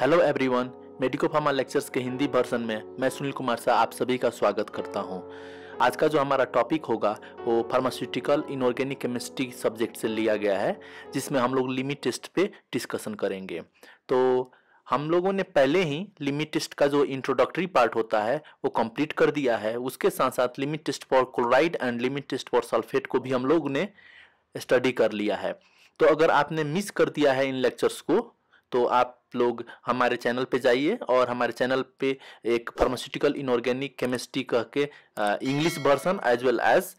Hello everyone medico pharma lectures के Hindi version में मैं सुनील कुमार शाह आप सभी का स्वागत करता हूं। आज का जो हमारा टॉपिक होगा वो फार्मास्यूटिकल इनऑर्गेनिक केमिस्ट्री सब्जेक्ट से लिया गया है जिसमें हम लोग लिमिट टेस्ट पे डिस्कशन करेंगे तो हम लोगों ने पहले ही लिमिट टेस्ट का जो इंट्रोडक्टरी पार्ट होता है वो कंप्लीट कर दिया है उसके साथ साथ limit test for chloride and limit test for sulphate को भी हम लोग ने स्टडी कर लिया है तो अगर आपने मिस कर दिया है इन लेक्चर्स को तो आप लोग हमारे चैनल पे जाइए और हमारे चैनल पे एक फार्मास्यूटिकल इनऑर्गेनिक केमिस्ट्री कह के English version as well as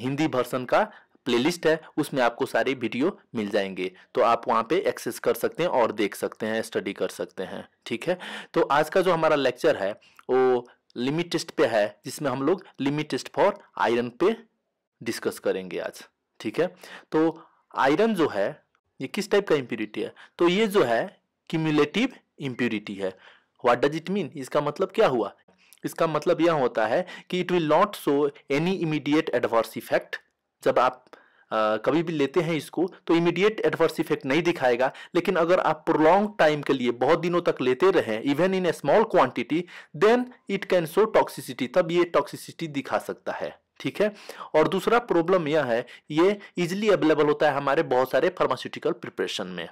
Hindi version का प्लेलिस्ट है उसमें आपको सारे वीडियो मिल जाएंगे तो आप वहाँ पे एक्सेस कर सकते हैं और देख सकते हैं स्टडी कर सकते हैं ठीक है तो आज का जो हमारा लेक्चर है वो लिमिट टेस्ट पे है जिसमें हम लोग लिमिट टेस्ट फॉर आयरन पे डिस्कस करेंगे आज ठीक है तो आयरन जो है ये किस टाइप का इम्प्यूरिटी है तो ये जो है क्यूमुलेटिव इम्प्यूरिटी है व्हाट डज इट मीन इसका मतलब क्या हुआ इसका मतलब यह होता है कि it will not show any immediate adverse effect जब आप आ, कभी भी लेते हैं इसको तो इमीडिएट एडवर्स इफेक्ट नहीं दिखाएगा लेकिन अगर आप प्रोलॉन्ग टाइम के लिए बहुत दिनों तक लेते रहें even in a small quantity then it can show toxicity तब ये टॉक्सिसिटी दिखा सकता है ठीक है और दूसरा प्रॉब्लम यह है ये इजिली अवेलेबल होता है हमारे बहुत सारे फार्मास्यूटिकल प्रिपरेशन में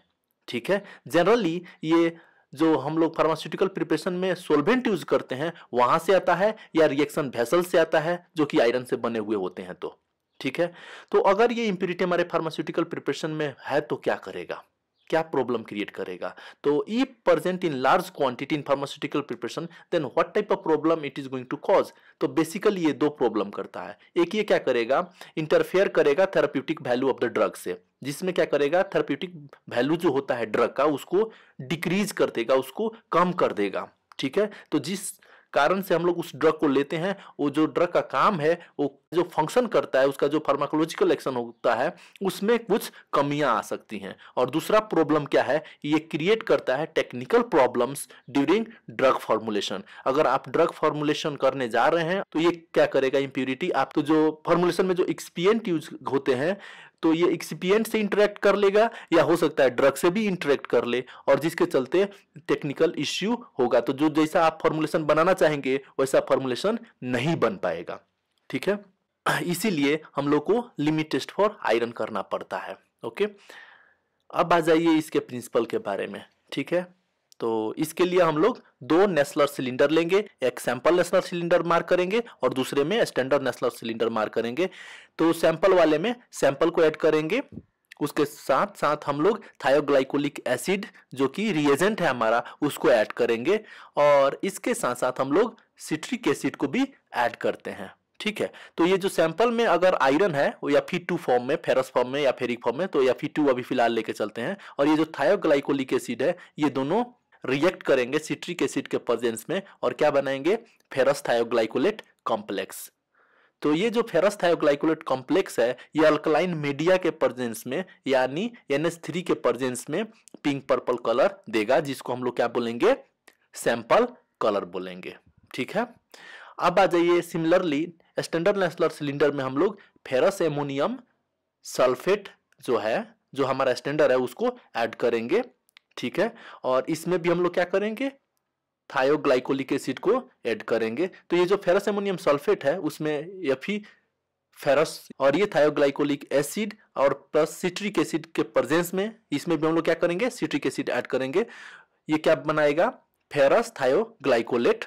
ठीक है जनरली ये जो हम लोग फार्मास्यूटिकल प्रिपरेशन में सोलवेंट यूज करते हैं वहां से आता है या रिएक्शन भैसल से आता है जो कि आयरन से बने हुए होते हैं तो ठीक है तो अगर ये इम्प्यूरिटी हमारे फार्मास्यूटिकल प्रिपरेशन में है तो क्या करेगा क्या प्रॉब्लम क्रिएट करेगा तो if present in large quantity in pharmaceutical preparation then what type of problem it is going to cause तो बेसिकली ये दो प्रॉब्लम करता है एक ये क्या करेगा इंटरफेयर करेगा therapeutic value of the drug से जिसमें क्या करेगा थेराप्यूटिक वैल्यू जो होता है ड्रग का उसको डिक्रीज कर देगा उसको कम कर देगा ठीक है तो जिस कारण से हम लोग उस ड्रग को लेते हैं वो जो ड्रग का काम है वो जो फंक्शन करता है उसका जो फार्माकोलॉजिकल एक्शन होता है उसमें कुछ कमियां आ सकती हैं और दूसरा प्रॉब्लम क्या है ये क्रिएट करता है technical problems during drug formulation अगर आप ड्रग फॉर्मुलेशन करने जा रहे हैं तो ये क्या करेगा इम्प्यूरिटी आप तो जो फॉर्मुलेशन में जो एक्सपीरियंट यूज होते हैं तो ये एक्सिपियंट से इंटरेक्ट कर लेगा या हो सकता है ड्रग से भी इंटरेक्ट कर ले और जिसके चलते टेक्निकल इश्यू होगा तो जो जैसा आप फॉर्मुलेशन बनाना चाहेंगे वैसा फॉर्मुलेशन नहीं बन पाएगा ठीक है इसीलिए हम लोग को लिमिट टेस्ट फॉर आयरन करना पड़ता है ओके अब आ जाइए इसके प्रिंसिपल के बारे में ठीक है तो इसके लिए हम लोग दो नेस्लर सिलेंडर लेंगे एक सैंपल नेस्लर सिलेंडर मार्क करेंगे और दूसरे में स्टैंडर्ड नेस्लर सिलेंडर मार्क करेंगे तो सैंपल वाले में सैंपल को ऐड करेंगे उसके साथ साथ हम लोग थायोग्लाइकोलिक एसिड जो कि रिएजेंट है हमारा उसको ऐड करेंगे और इसके साथ साथ हम लोग सिट्रिक एसिड को भी ऐड करते हैं ठीक है तो ये जो सैंपल में अगर आयरन है वो या फिर टू फॉर्म में फेरस फॉर्म में या फेरिक फॉर्म में तो या फिर टू अभी फिलहाल लेके चलते हैं और ये जो थायोग्लाइकोलिक एसिड है ये दोनों रिएक्ट करेंगे सिट्रिक एसिड के प्रेजेंस में और क्या बनाएंगे फेरस्थायोग्लाइकोलेट कॉम्प्लेक्स तो ये जो फेरस्थायोग्लाइकोलेट कॉम्प्लेक्स है ये अल्कलाइन मीडिया के प्रेजेंस में यानी एन के प्रेजेंस में पिंक पर्पल कलर देगा जिसको हम लोग क्या बोलेंगे सैंपल कलर बोलेंगे ठीक है अब आ जाइए सिमिलरली स्टैंडर्ड नेशनल सिलेंडर में हम लोग फेरस एमोनियम सल्फेट जो है जो हमारा स्टैंडर्ड है उसको ऐड करेंगे ठीक है और इसमें भी हम लोग क्या करेंगे थायोग्लाइकोलिक एसिड को ऐड करेंगे तो ये जो फेरस एमोनियम सल्फेट है उसमें एफ ही फेरस और ये थायोग्लाइकोलिक एसिड और प्लस सिट्रिक एसिड के प्रेजेंस में इसमें भी हम लोग क्या करेंगे सिट्रिक एसिड ऐड करेंगे ये क्या बनाएगा फेरस थायोग्लाइकोलेट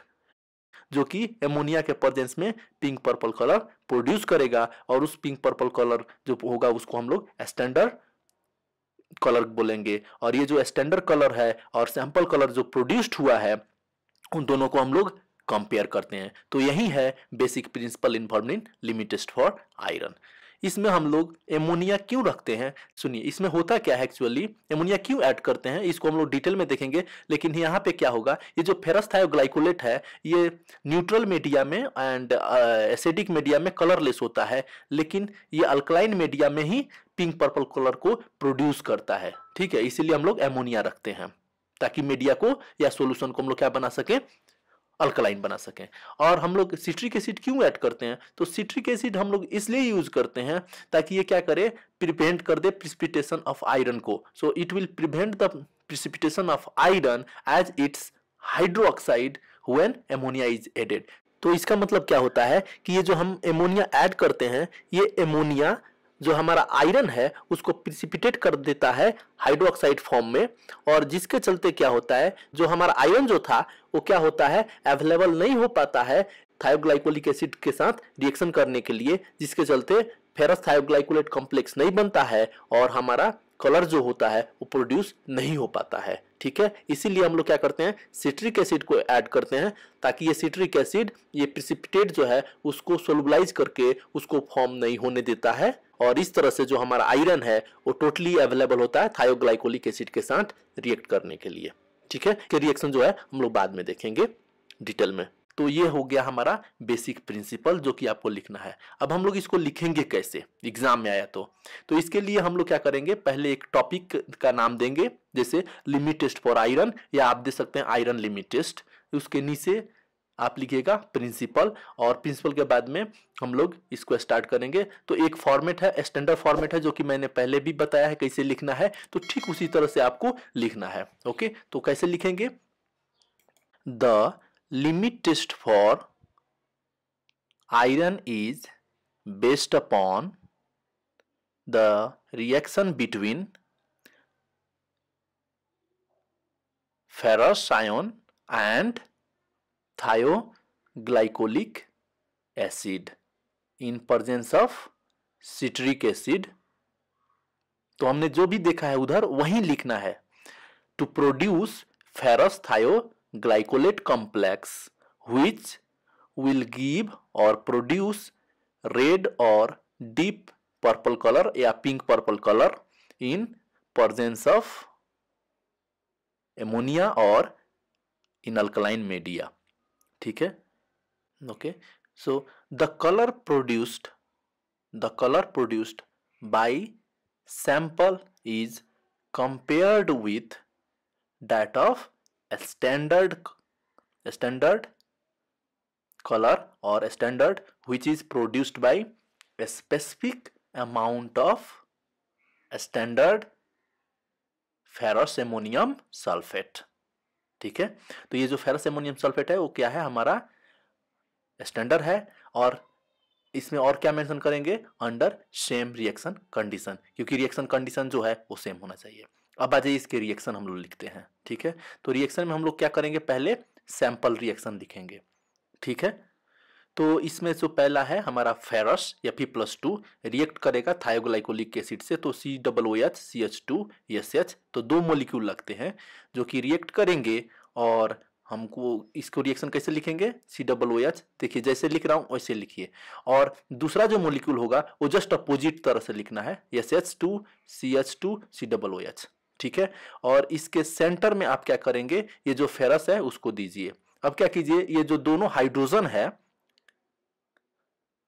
जो कि एमोनिया के प्रेजेंस में पिंक पर्पल कलर प्रोड्यूस करेगा और उस पिंक पर्पल कलर जो होगा उसको हम लोग स्टैंडर्ड कलर बोलेंगे और ये जो स्टैंडर्ड कलर है और सैंपल कलर जो प्रोड्यूस्ड हुआ है उन दोनों को हम लोग कंपेयर करते हैं तो यही है बेसिक प्रिंसिपल इन फॉर्मिन लिमिटेस्ट फॉर आयरन इसमें हम लोग एमोनिया क्यों रखते हैं सुनिए इसमें होता क्या है एक्चुअली एमोनिया क्यों ऐड करते हैं इसको हम लोग डिटेल में देखेंगे लेकिन यहाँ पे क्या होगा ये जो ग्लाइकोलेट है ये न्यूट्रल मीडिया में एंड एसिडिक मीडिया में कलरलेस होता है लेकिन ये अल्कलाइन मीडिया में ही पिंक पर्पल कलर को प्रोड्यूस करता है ठीक है इसीलिए हम लोग एमोनिया रखते हैं ताकि मीडिया को या सोल्यूशन को हम लोग क्या बना सके अल्कलाइन बना सकें और हम लोग सिट्रिक एसिड क्यों ऐड करते हैं तो सिट्रिक एसिड हम लोग इसलिए यूज करते हैं ताकि ये क्या करे प्रिवेंट कर दे प्रिस्पिटेशन ऑफ आयरन को so it will prevent the precipitation of iron as its hydroxide when ammonia is added तो इसका मतलब क्या होता है कि ये जो हम एमोनिया ऐड करते हैं ये एमोनिया जो हमारा आयरन है उसको प्रिसिपिटेट कर देता है हाइड्रोक्साइड फॉर्म में और जिसके चलते क्या होता है जो हमारा आयरन जो था वो क्या होता है अवेलेबल नहीं हो पाता है थायोग्लाइकोलिक एसिड के साथ रिएक्शन करने के लिए जिसके चलते फेरस थायोग्लाइकोलेट कॉम्प्लेक्स नहीं बनता है और हमारा कलर जो होता है वो प्रोड्यूस नहीं हो पाता है ठीक है इसीलिए हम लोग क्या करते हैं सिट्रिक एसिड को ऐड करते हैं ताकि ये सिट्रिक एसिड ये प्रिसिपिटेट जो है उसको सोलबलाइज करके उसको फॉर्म नहीं होने देता है और इस तरह से जो हमारा आयरन है वो टोटली अवेलेबल होता है थायोग्लाइकोलिक एसिड के साथ रिएक्ट करने के लिए ठीक है कि रिएक्शन जो है हम लोग बाद में देखेंगे डिटेल में तो ये हो गया हमारा बेसिक प्रिंसिपल जो कि आपको लिखना है अब हम लोग इसको लिखेंगे कैसे एग्जाम में आया तो तो इसके लिए हम लोग क्या करेंगे पहले एक टॉपिक का नाम देंगे जैसे लिमिट टेस्ट फॉर आयरन या आप दे सकते हैं आयरन लिमिट टेस्ट उसके नीचे आप लिखिएगा प्रिंसिपल और प्रिंसिपल के बाद में हम लोग इसको स्टार्ट करेंगे तो एक फॉर्मेट है स्टैंडर्ड फॉर्मेट है जो कि मैंने पहले भी बताया है कैसे लिखना है तो ठीक उसी तरह से आपको लिखना है ओके तो कैसे लिखेंगे the limit test for iron is based upon the reaction between ferrous ion and thioglycolic acid in presence of citric acid तो हमने जो भी देखा है उधर वहीं लिखना है to produce ferrous thio glycolate complex which will give or produce red or deep purple color or pink purple color in presence of ammonia or in alkaline media okay so the color produced the color produced by sample is compared with that of standard standard colour और standard which is produced by specific amount of standard फेरोसेमोनियम ferrous ammonium sulphate ठीक है तो ये जो ferrous ammonium sulphate है वो क्या है हमारा स्टैंडर्ड है और इसमें और क्या मेंशन करेंगे अंडर सेम रिएक्शन कंडीशन क्योंकि रिएक्शन कंडीशन जो है वो सेम होना चाहिए अब आ जाइए इसके रिएक्शन हम लोग लिखते हैं ठीक है तो रिएक्शन में हम लोग क्या करेंगे पहले सैंपल रिएक्शन लिखेंगे ठीक है तो इसमें जो पहला है हमारा फेरस या फिर प्लस टू रिएक्ट करेगा थायोग्लाइकोलिक एसिड से तो C double O H C H two S H तो दो मोलिक्यूल लगते हैं जो कि रिएक्ट करेंगे और हमको इसको रिएक्शन कैसे लिखेंगे सी डबल ओ एच देखिए जैसे लिख रहा हूँ वैसे लिखिए और दूसरा जो मोलिक्यूल होगा वो जस्ट अपोजिट तरह से लिखना है S H two C H two C double O H ठीक है और इसके सेंटर में आप क्या करेंगे ये जो फेरस है उसको दीजिए अब क्या कीजिए ये जो दोनों हाइड्रोजन है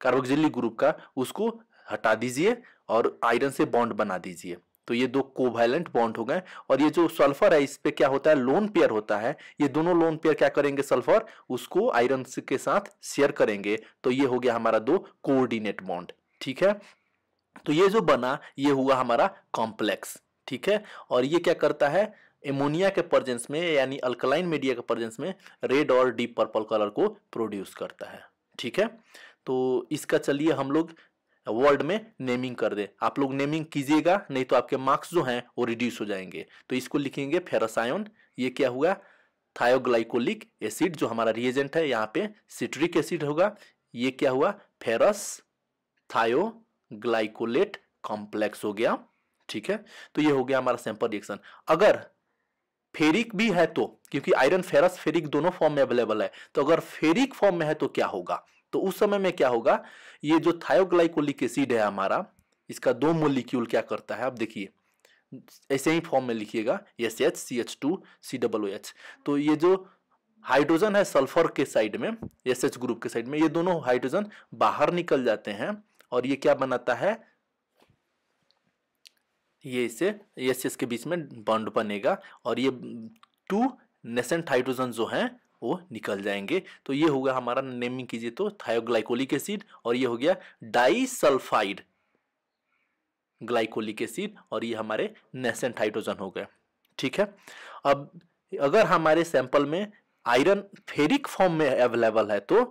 कार्बोक्सिली ग्रुप का उसको हटा दीजिए और आयरन से बॉन्ड बना दीजिए तो ये दो कोवैलेंट बॉन्ड हो गए और ये जो सल्फर है इस पे क्या होता है लोन पेयर होता है ये दोनों लोन पेयर क्या करेंगे सल्फर उसको आयरन के साथ शेयर करेंगे तो ये हो गया हमारा दो कोऑर्डिनेट बॉन्ड ठीक है तो ये जो बना ये हुआ हमारा कॉम्प्लेक्स ठीक है और ये क्या करता है एमोनिया के प्रजेंस में यानी अल्कलाइन मीडिया के प्रजेंस में रेड और डीप पर्पल कलर को प्रोड्यूस करता है ठीक है तो इसका चलिए हम लोग वर्ड में नेमिंग कर दे आप लोग नेमिंग कीजिएगा नहीं तो आपके मार्क्स जो हैं वो रिड्यूस हो जाएंगे तो इसको लिखेंगे फेरासायन ये क्या हुआ थायोग्लाइकोलिक एसिड जो हमारा रिएजेंट है यहाँ पे सिट्रिक एसिड होगा ये क्या हुआ फेरस थायोग्लाइकोलेट कॉम्प्लेक्स हो गया ठीक है तो ये हो गया हमारा सैंपल रिएक्शन अगर फेरिक भी है तो क्योंकि आयरन फेरस फेरिक दोनों फॉर्म में अवेलेबल है तो अगर फेरिक फॉर्म में है तो क्या होगा तो उस समय में क्या होगा ये जो थायोग्लाइकोलिक एसिड है हमारा इसका दो मोलिक्यूल क्या करता है आप देखिए ऐसे ही फॉर्म में लिखिएगा S H C H two C double O H तो ये जो हाइड्रोजन है सल्फर के साइड में एस एच ग्रुप के साइड में ये दोनों हाइड्रोजन बाहर निकल जाते हैं और ये क्या बनाता है ये इसे यस यस के बीच में बॉन्ड बनेगा और ये टू नेसेंट हाइड्रोजन जो हैं वो निकल जाएंगे तो ये होगा हमारा नेमिंग कीजिए तो थायोग्लाइकोलिक एसिड और ये हो गया डाइसल्फाइड ग्लाइकोलिक एसिड और ये हमारे नेसेंट हाइड्रोजन हो गए ठीक है अब अगर हमारे सैंपल में आयरन फेरिक फॉर्म में अवेलेबल है तो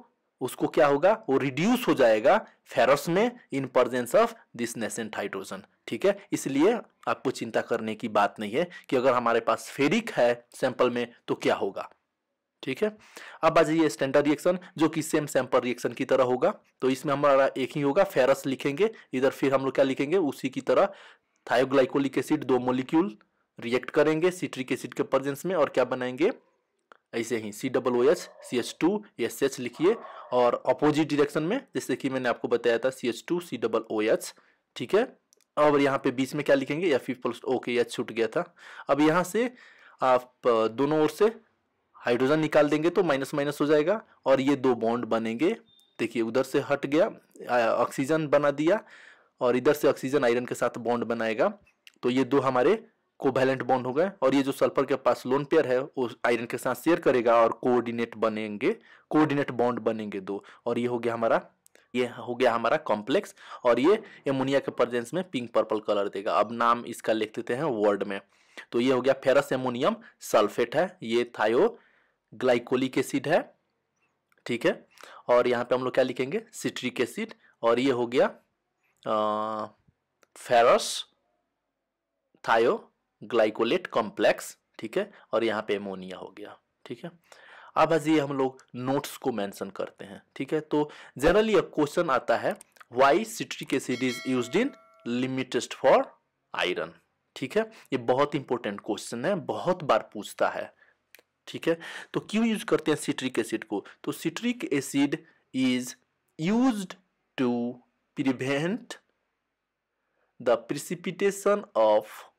उसको क्या होगा वो रिड्यूस हो जाएगा फेरस में in presence of this nascent hydrogen ठीक है इसलिए आपको चिंता करने की बात नहीं है कि अगर हमारे पास फेरिक है सैंपल में तो क्या होगा ठीक है अब आ जाइए स्टैंडर्ड रिएक्शन जो कि सेम सैंपल रिएक्शन की तरह होगा तो इसमें हमारा एक ही होगा फेरस लिखेंगे इधर फिर हम लोग क्या लिखेंगे उसी की तरह थायोग्लाइकोलिक एसिड दो मोलिक्यूल रिएक्ट करेंगे सिट्रिक एसिड के प्रजेंस में और क्या बनाएंगे ऐसे ही C double O H C H two S H लिखिए और अपोजिट डिरेक्शन में जैसे कि मैंने आपको बताया था C H two C double O H ठीक है और यहाँ पे बीच में क्या लिखेंगे एफ ई प्लस ओ के एच छूट गया था अब यहाँ से आप दोनों ओर से हाइड्रोजन निकाल देंगे तो माइनस माइनस हो जाएगा और ये दो बॉन्ड बनेंगे देखिए उधर से हट गया ऑक्सीजन बना दिया और इधर से ऑक्सीजन आयरन के साथ बॉन्ड बनाएगा तो ये दो हमारे कोवैलेंट बॉन्ड हो गए और ये जो सल्फर के पास लोन पेयर है वो आयरन के साथ शेयर करेगा और कोऑर्डिनेट बनेंगे कोऑर्डिनेट बॉन्ड बनेंगे दो और ये हो गया हमारा ये हो गया हमारा कॉम्प्लेक्स और ये एमोनिया के प्रेजेंस में पिंक पर्पल कलर देगा अब नाम इसका लिख देते हैं वर्ड में तो ये हो गया फेरस एमोनियम सल्फेट है ये थायो ग्लाइकोलिक एसिड है ठीक है और यहाँ पे हम लोग क्या लिखेंगे सिट्रिक एसिड और ये हो गया आ, फेरस थायो ग्लाइकोलेट कॉम्प्लेक्स ठीक है और यहाँ पे एमोनिया हो गया ठीक है अब आज ये हम लोग नोट्स को मेंशन करते हैं ठीक है तो जनरली अब क्वेश्चन आता है why citric acid is use in limit test for iron ठीक है ये बहुत इंपॉर्टेंट क्वेश्चन है बहुत बार पूछता है ठीक है तो क्यों यूज करते हैं सिट्रिक एसिड को तो citric acid is use to prevent the precipitation of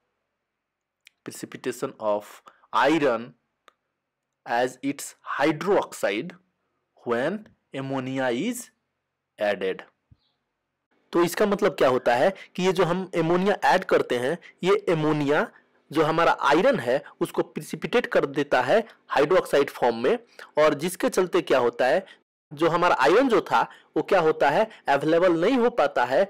precipitation of iron as its hydroxide when ammonia is added. तो इसका मतलब क्या होता है कि ये जो हम एमोनिया ऐड करते हैं ये एमोनिया जो हमारा आयरन है उसको प्रिसिपिटेट कर देता है हाइड्रोक्साइड फॉर्म में और जिसके चलते क्या होता है जो हमारा आयरन जो था वो क्या होता है अवेलेबल नहीं हो पाता है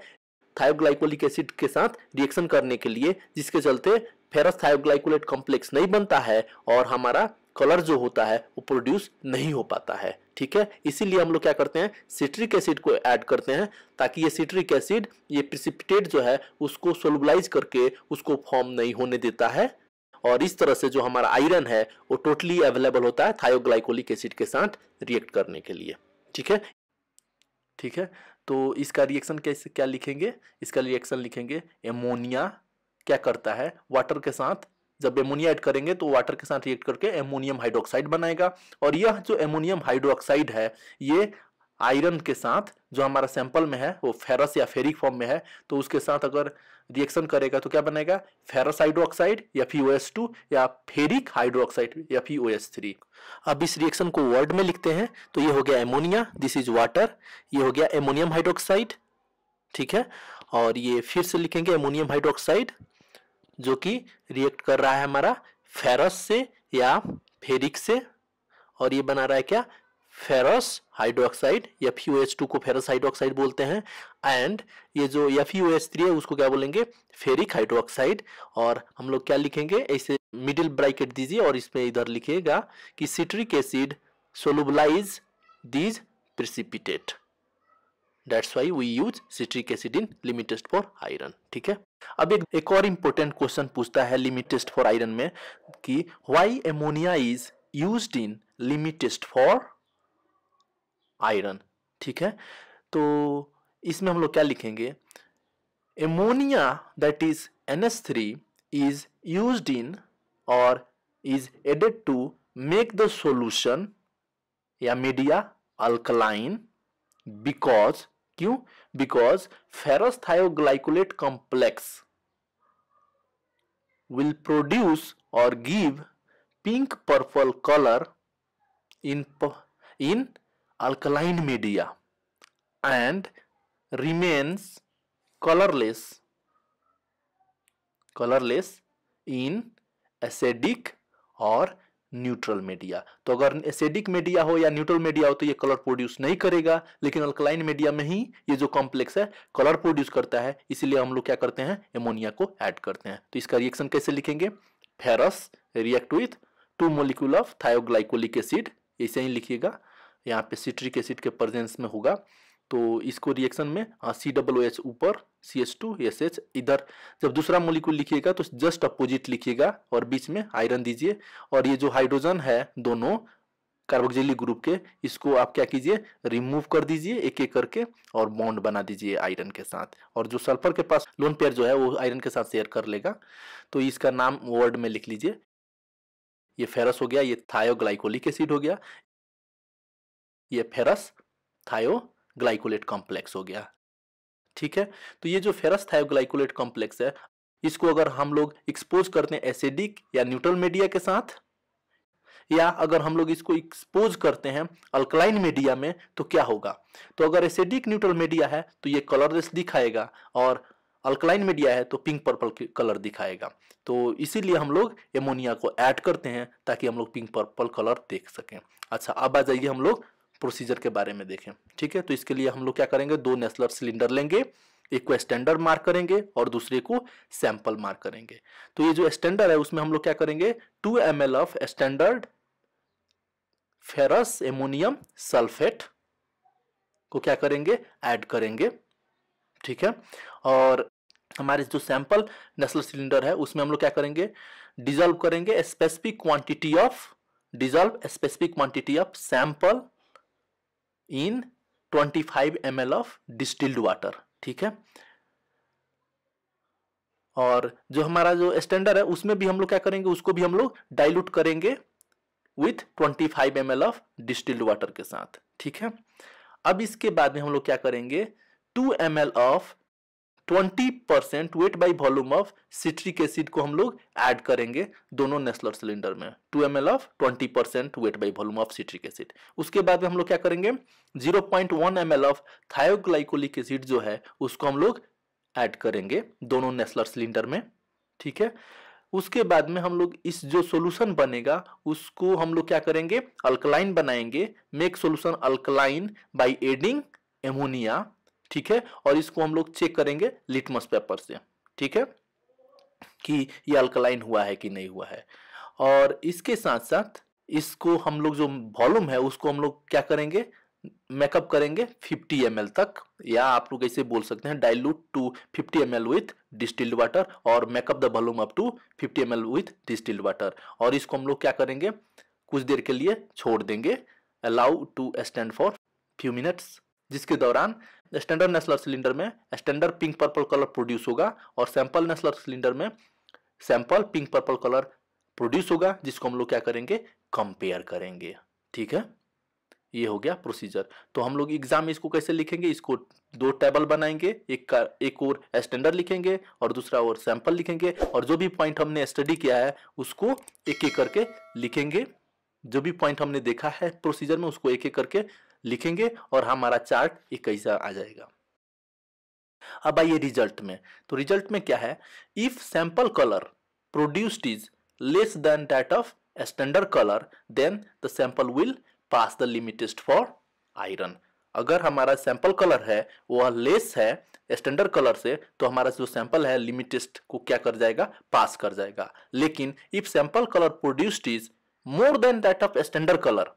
थायोग्लाइकोलिक एसिड के साथ रिएक्शन करने के लिए जिसके चलते फेरस्थायोग्लाइकोलेट कॉम्प्लेक्स नहीं बनता है और हमारा कलर जो होता है वो प्रोड्यूस नहीं हो पाता है ठीक है इसीलिए हम लोग क्या करते हैं सिट्रिक एसिड को ऐड करते हैं ताकि ये सिट्रिक एसिड ये प्रिसिपिटेट जो है उसको सोलबलाइज करके उसको फॉर्म नहीं होने देता है और इस तरह से जो हमारा आयरन है वो टोटली अवेलेबल होता है थायोग्लाइकोलिक एसिड के साथ रिएक्ट करने के लिए ठीक है ठीक है तो इसका रिएक्शन कैसे क्या लिखेंगे इसका रिएक्शन लिखेंगे एमोनिया क्या करता है वाटर के साथ जब एमोनिया ऐड करेंगे तो वाटर के साथ रिएक्ट करके एमोनियम हाइड्रोक्साइड बनाएगा और यह जो एमोनियम हाइड्रोक्साइड है ये आयरन के साथ जो हमारा सैंपल में है वो फेरस या फेरिक फॉर्म में है तो उसके साथ अगर रिएक्शन करेगा तो क्या बनेगा फेरस हाइड्रोक्साइड या फी टू या फेरिक हाइड्रोक्साइड या फी थ्री अब इस रिएक्शन को वर्ड में लिखते हैं तो ये हो गया एमोनिया दिस इज वाटर ये हो गया एमोनियम हाइड्रोक्साइड ठीक है और ये फिर से लिखेंगे एमोनियम हाइड्रोक्साइड जो कि रिएक्ट कर रहा है हमारा फेरस से या फेरिक से और ये बना रहा है क्या फेरस हाइड्रोक्साइड या टू को फेरस हाइड्रोक्साइड बोलते हैं एंड ये जो यू थ्री है उसको क्या बोलेंगे फेरिक हाइड्रोक्साइड और हम लोग क्या लिखेंगे ऐसे मिडिल ब्रैकेट दीजिए और इसमें इधर लिखिएगा कि citric acid solubilise these precipitate that's why we use citric acid in limit test for iron ठीक है अब एक एक और इम्पोर्टेंट क्वेश्चन पूछता है लिमिटेस्ट फॉर आयरन में कि why ammonia is use in limit test for iron ठीक है तो इसमें हम लोग क्या लिखेंगे ammonia that is N H three is use in और is added to make the solution या media alkaline because Because ferrous thioglycolate complex will produce or give pink purple color in alkaline media and remains colorless colorless in acidic or neutral media तो अगर acidic media हो या neutral media हो तो ये colour produce नहीं करेगा लेकिन अल्कलाइन मीडिया में ही ये जो कॉम्प्लेक्स है कलर प्रोड्यूस करता है इसीलिए हम लोग क्या करते हैं एमोनिया को ऐड करते हैं तो इसका रिएक्शन कैसे लिखेंगे ferrous react with two molecule of thioglycolic acid ऐसे ही लिखिएगा यहाँ पे सिट्रिक एसिड के प्रेजेंस में होगा तो इसको रिएक्शन में सी डब्लो एच ऊपर C H two S H इधर जब दूसरा मोलिकुल लिखिएगा तो जस्ट अपोजिट लिखिएगा और बीच में आयरन दीजिए और ये जो हाइड्रोजन है दोनों कार्बोक्सिलिक ग्रुप के इसको आप क्या कीजिए रिमूव कर दीजिए एक एक करके और बॉन्ड बना दीजिए आयरन के साथ और जो सल्फर के पास लोन पेयर जो है वो आयरन के साथ शेयर कर लेगा तो इसका नाम वर्ड में लिख लीजिए ये फेरस हो गया ये थायोग्लाइकोलिक एसिड हो गया ये फेरस थायो ग्लाइकोलेट कॉम्प्लेक्स हो गया ठीक है तो ये जो फेरस ग्लाइकोलेट कॉम्प्लेक्स है इसको अगर हम लोग एक्सपोज करते हैं एसिडिक या न्यूट्रल मीडिया के साथ या अगर हम लोग इसको एक्सपोज करते हैं अल्कलाइन मीडिया में तो क्या होगा तो अगर एसिडिक न्यूट्रल मीडिया है तो ये कलरलेस दिखाएगा और अल्कलाइन मीडिया है तो पिंक पर्पल कलर दिखाएगा तो इसीलिए हम लोग एमोनिया को ऐड करते हैं ताकि हम लोग पिंक पर्पल कलर देख सकें अच्छा अब आ जाइए हम लोग प्रोसीजर के बारे में देखें ठीक है तो इसके लिए हम लोग क्या करेंगे दो नेस्लर सिलेंडर लेंगे एक को स्टैंडर्ड मार्क करेंगे और दूसरे को सैंपल मार्क करेंगे तो ये जो स्टैंडर्ड है उसमें हम लोग क्या करेंगे two M L of standard ferrous ammonium sulphate को क्या करेंगे ऐड करेंगे ठीक है और हमारे जो सैंपल नेस्लर सिलेंडर है उसमें हम लोग क्या करेंगे डिजॉल्व करेंगे specific quantity of dissolve specific quantity of sample in 25 M of distilled water ठीक है और जो हमारा जो स्टैंडर्ड है उसमें भी हम लोग क्या करेंगे उसको भी हम लोग डाइल्यूट करेंगे with 25 five M of distilled water के साथ ठीक है अब इसके बाद में हम लोग क्या करेंगे 2 M of twenty percent weight by volume of citric acid को हम लोग ऐड करेंगे दोनों नेस्लर सिलेंडर में two M L of twenty percent weight by volume of citric acid उसके बाद में हम लोग क्या करेंगे zero point one M L of thioglycolic acid जो है उसको हम लोग ऐड करेंगे दोनों नेस्लर सिलेंडर में ठीक है उसके बाद में हम लोग इस जो सोल्यूशन बनेगा उसको हम लोग क्या करेंगे अल्कलाइन बनाएंगे make solution alkaline by adding ammonia ठीक है और इसको हम लोग चेक करेंगे लिटमस पेपर से ठीक है कि ये अल्कलाइन हुआ है कि नहीं हुआ है और इसके साथ साथ इसको हम लोग जो वॉल्यूम है उसको हम लोग क्या करेंगे मेकअप करेंगे 50 एम तक या आप लोग ऐसे बोल सकते हैं dilute to 50 M L with distilled water और make up the volume up to 50 M L with distilled water और इसको हम लोग क्या करेंगे कुछ देर के लिए छोड़ देंगे allow to stand for few minutes जिसके दौरान स्टैंडर्ड नेस्लर सिलेंडर में standard pink purple colour produce होगा और सैंपल नेस्लर सिलेंडर में sample pink purple colour produce होगा जिसको हम लोग क्या करेंगे कंपेयर करेंगे ठीक है ये हो गया प्रोसीजर तो हम लोग एग्जाम में इसको कैसे लिखेंगे इसको दो टेबल बनाएंगे एक का एक और स्टैंडर्ड लिखेंगे और दूसरा और सैंपल लिखेंगे और जो भी पॉइंट हमने स्टडी किया है उसको एक एक करके लिखेंगे जो भी पॉइंट हमने देखा है प्रोसीजर में उसको एक एक करके लिखेंगे और हमारा चार्ट इक्कीस आ जाएगा अब आइए रिजल्ट में तो रिजल्ट में क्या है if sample colour produced is less than that of standard colour then the sample will pass the limit test for iron अगर हमारा सैंपल कलर है वह लेस है स्टैंडर्ड कलर से तो हमारा जो सैंपल है लिमिटेस्ट को क्या कर जाएगा पास कर जाएगा लेकिन if sample colour produced is more than that of standard colour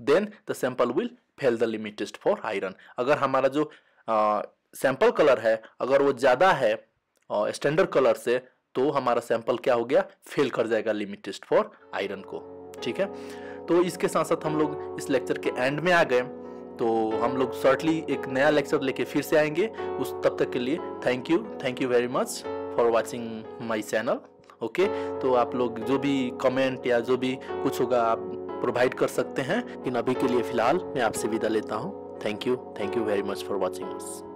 then the sample will fail the limit test for iron अगर हमारा जो सैंपल कलर है अगर वो ज़्यादा है स्टैंडर्ड कलर से तो हमारा सैंपल क्या हो गया फेल कर जाएगा लिमिट टेस्ट फॉर आयरन को ठीक है तो इसके साथ साथ हम लोग इस लेक्चर के एंड में आ गए तो हम लोग शॉर्टली एक नया लेक्चर लेके फिर से आएंगे उस तब तक के लिए thank you thank you very much for watching my channel okay तो आप लोग जो भी कमेंट या जो भी कुछ होगा आप प्रोवाइड कर सकते हैं लेकिन अभी के लिए फिलहाल मैं आपसे विदा लेता हूँ thank you thank you very much for watching